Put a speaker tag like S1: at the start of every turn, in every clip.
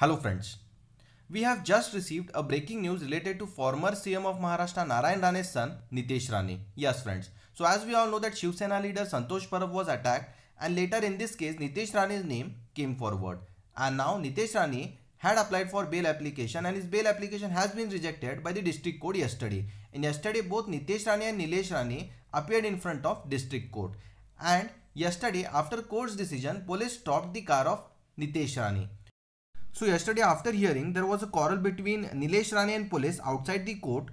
S1: Hello friends. We have just received a breaking news related to former CM of Maharashtra Narayan Rane's son Nitesh Rane. Yes friends. So as we all know that Shiv Sena leader Santosh Parab was attacked and later in this case Nitesh Rane's name came forward. And now Nitesh Rane had applied for bail application and his bail application has been rejected by the district court yesterday. And yesterday both Nitesh Rane and Nilesh Rane appeared in front of district court. And yesterday after court's decision police stopped the car of Nitesh Rane so yesterday after hearing, there was a quarrel between Nilesh Rane and police outside the court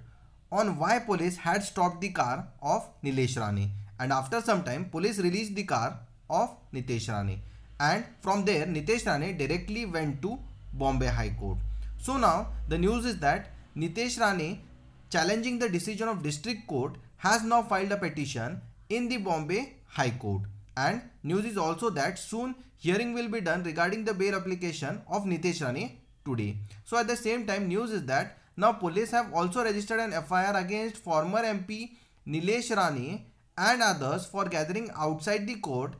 S1: on why police had stopped the car of Nilesh Rane. And after some time, police released the car of Nitesh Rane. And from there, Nitesh Rane directly went to Bombay High Court. So now the news is that Nitesh Rane challenging the decision of district court has now filed a petition in the Bombay High Court. And news is also that soon hearing will be done regarding the bail application of Nitesh Rani today. So at the same time news is that now police have also registered an FIR against former MP Nilesh Rani and others for gathering outside the court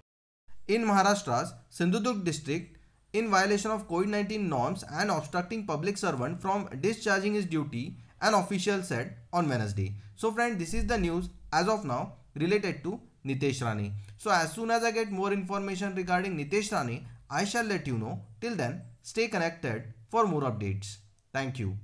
S1: in Maharashtra's Sindhudurg district in violation of COVID-19 norms and obstructing public servant from discharging his duty, an official said on Wednesday. So friend, this is the news as of now related to Nitesh Rani. So as soon as I get more information regarding Nitesh Rani, I shall let you know. Till then, stay connected for more updates. Thank you.